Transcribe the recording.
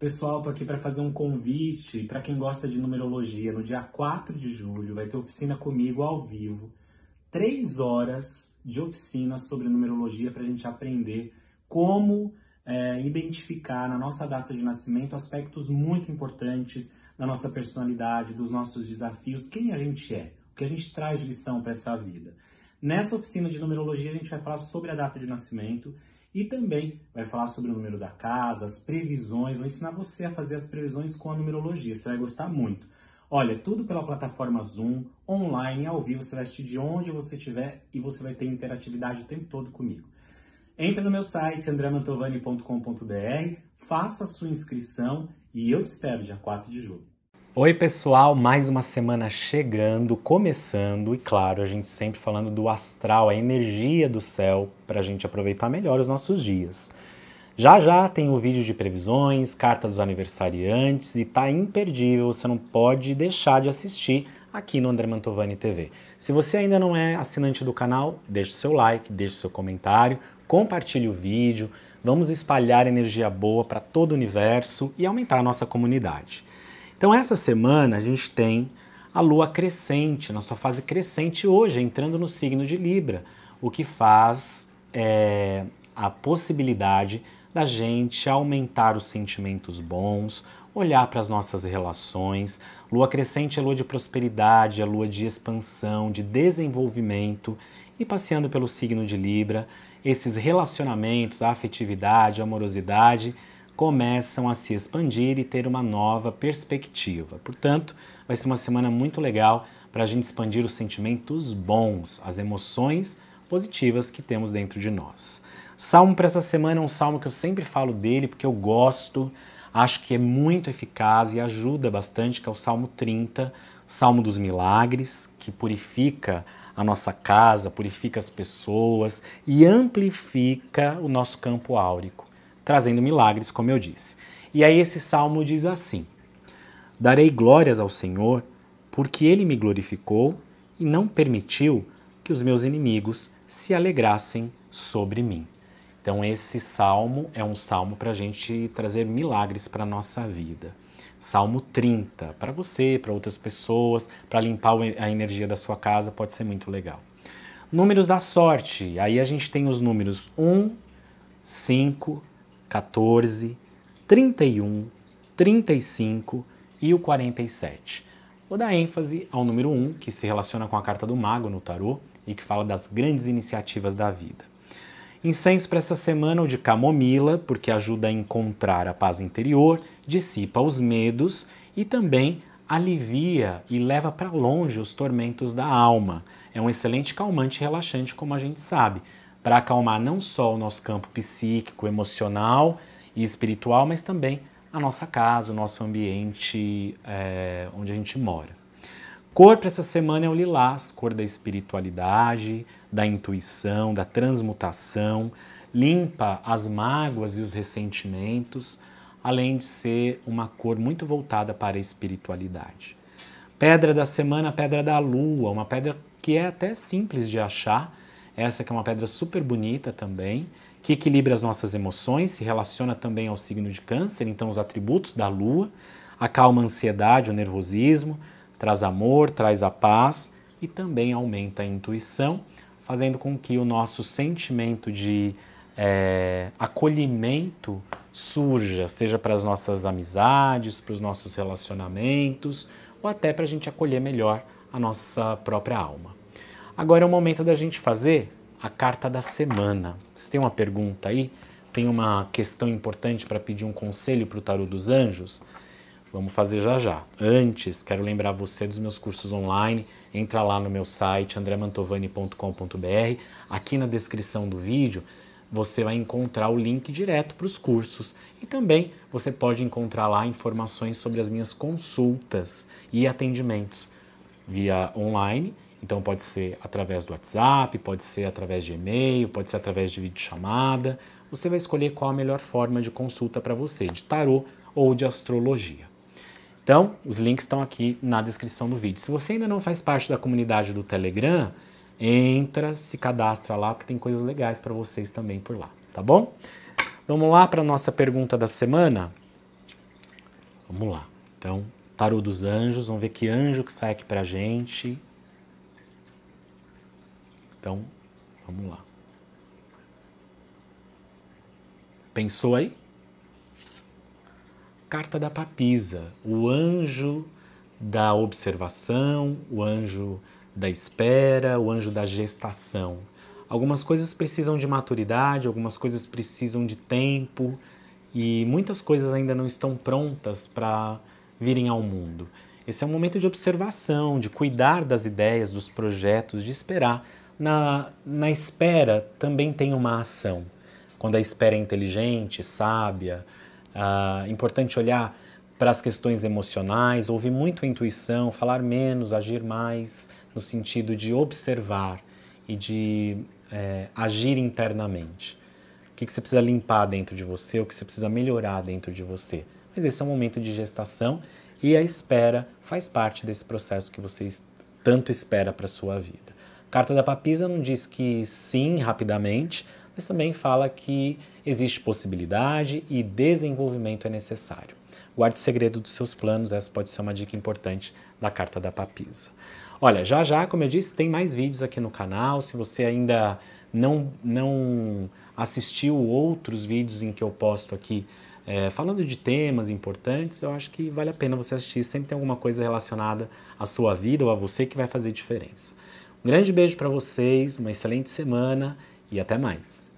Pessoal, tô aqui para fazer um convite para quem gosta de numerologia. No dia 4 de julho vai ter oficina comigo ao vivo. Três horas de oficina sobre numerologia para a gente aprender como é, identificar na nossa data de nascimento aspectos muito importantes da nossa personalidade, dos nossos desafios, quem a gente é, o que a gente traz de lição para essa vida. Nessa oficina de numerologia a gente vai falar sobre a data de nascimento e também vai falar sobre o número da casa, as previsões, vai ensinar você a fazer as previsões com a numerologia, você vai gostar muito. Olha, tudo pela plataforma Zoom, online, ao vivo, você vai assistir de onde você estiver e você vai ter interatividade o tempo todo comigo. Entra no meu site andremantovani.com.br, faça a sua inscrição e eu te espero dia 4 de julho. Oi, pessoal, mais uma semana chegando, começando, e claro, a gente sempre falando do astral, a energia do céu, para a gente aproveitar melhor os nossos dias. Já já tem o vídeo de previsões, carta dos aniversariantes, e tá imperdível, você não pode deixar de assistir aqui no André Mantovani TV. Se você ainda não é assinante do canal, deixe o seu like, deixe o seu comentário, compartilhe o vídeo, vamos espalhar energia boa para todo o universo e aumentar a nossa comunidade. Então, essa semana a gente tem a lua crescente, na sua fase crescente hoje, entrando no signo de Libra, o que faz é, a possibilidade da gente aumentar os sentimentos bons, olhar para as nossas relações. Lua crescente é lua de prosperidade, é lua de expansão, de desenvolvimento. E passeando pelo signo de Libra, esses relacionamentos, a afetividade, a amorosidade, começam a se expandir e ter uma nova perspectiva. Portanto, vai ser uma semana muito legal para a gente expandir os sentimentos bons, as emoções positivas que temos dentro de nós. Salmo para essa semana é um salmo que eu sempre falo dele porque eu gosto, acho que é muito eficaz e ajuda bastante, que é o Salmo 30, Salmo dos Milagres, que purifica a nossa casa, purifica as pessoas e amplifica o nosso campo áurico trazendo milagres, como eu disse. E aí esse salmo diz assim: Darei glórias ao Senhor, porque ele me glorificou e não permitiu que os meus inimigos se alegrassem sobre mim. Então, esse salmo é um salmo para a gente trazer milagres para a nossa vida. Salmo 30, para você, para outras pessoas, para limpar a energia da sua casa, pode ser muito legal. Números da sorte, aí a gente tem os números 1, 5, 14, 31, 35 e o 47. Vou dar ênfase ao número 1, que se relaciona com a carta do mago no tarô e que fala das grandes iniciativas da vida. Incenso para essa semana, o de camomila, porque ajuda a encontrar a paz interior, dissipa os medos e também alivia e leva para longe os tormentos da alma. É um excelente calmante e relaxante, como a gente sabe para acalmar não só o nosso campo psíquico, emocional e espiritual, mas também a nossa casa, o nosso ambiente é, onde a gente mora. Cor para essa semana é o lilás, cor da espiritualidade, da intuição, da transmutação, limpa as mágoas e os ressentimentos, além de ser uma cor muito voltada para a espiritualidade. Pedra da semana, pedra da lua, uma pedra que é até simples de achar, essa que é uma pedra super bonita também, que equilibra as nossas emoções, se relaciona também ao signo de câncer, então os atributos da lua, acalma a ansiedade, o nervosismo, traz amor, traz a paz e também aumenta a intuição, fazendo com que o nosso sentimento de é, acolhimento surja, seja para as nossas amizades, para os nossos relacionamentos ou até para a gente acolher melhor a nossa própria alma. Agora é o momento da gente fazer a carta da semana. Você tem uma pergunta aí? Tem uma questão importante para pedir um conselho para o Tarô dos Anjos? Vamos fazer já já. Antes, quero lembrar você dos meus cursos online. Entra lá no meu site andremantovani.com.br. Aqui na descrição do vídeo você vai encontrar o link direto para os cursos. E também você pode encontrar lá informações sobre as minhas consultas e atendimentos via online então pode ser através do WhatsApp, pode ser através de e-mail, pode ser através de videochamada. Você vai escolher qual a melhor forma de consulta para você, de tarô ou de astrologia. Então, os links estão aqui na descrição do vídeo. Se você ainda não faz parte da comunidade do Telegram, entra, se cadastra lá, porque tem coisas legais para vocês também por lá, tá bom? Vamos lá para a nossa pergunta da semana? Vamos lá. Então, tarô dos anjos, vamos ver que anjo que sai aqui para gente. Então, vamos lá. Pensou aí? Carta da Papisa, o anjo da observação, o anjo da espera, o anjo da gestação. Algumas coisas precisam de maturidade, algumas coisas precisam de tempo e muitas coisas ainda não estão prontas para virem ao mundo. Esse é um momento de observação, de cuidar das ideias, dos projetos, de esperar na, na espera também tem uma ação. Quando a espera é inteligente, sábia, ah, importante olhar para as questões emocionais, ouvir muito a intuição, falar menos, agir mais, no sentido de observar e de é, agir internamente. O que, que você precisa limpar dentro de você, o que você precisa melhorar dentro de você. Mas esse é um momento de gestação e a espera faz parte desse processo que você tanto espera para a sua vida. Carta da Papisa não diz que sim rapidamente, mas também fala que existe possibilidade e desenvolvimento é necessário. Guarde o segredo dos seus planos, essa pode ser uma dica importante da Carta da Papisa. Olha, já já, como eu disse, tem mais vídeos aqui no canal. Se você ainda não, não assistiu outros vídeos em que eu posto aqui é, falando de temas importantes, eu acho que vale a pena você assistir. Sempre tem alguma coisa relacionada à sua vida ou a você que vai fazer diferença. Um grande beijo para vocês, uma excelente semana e até mais.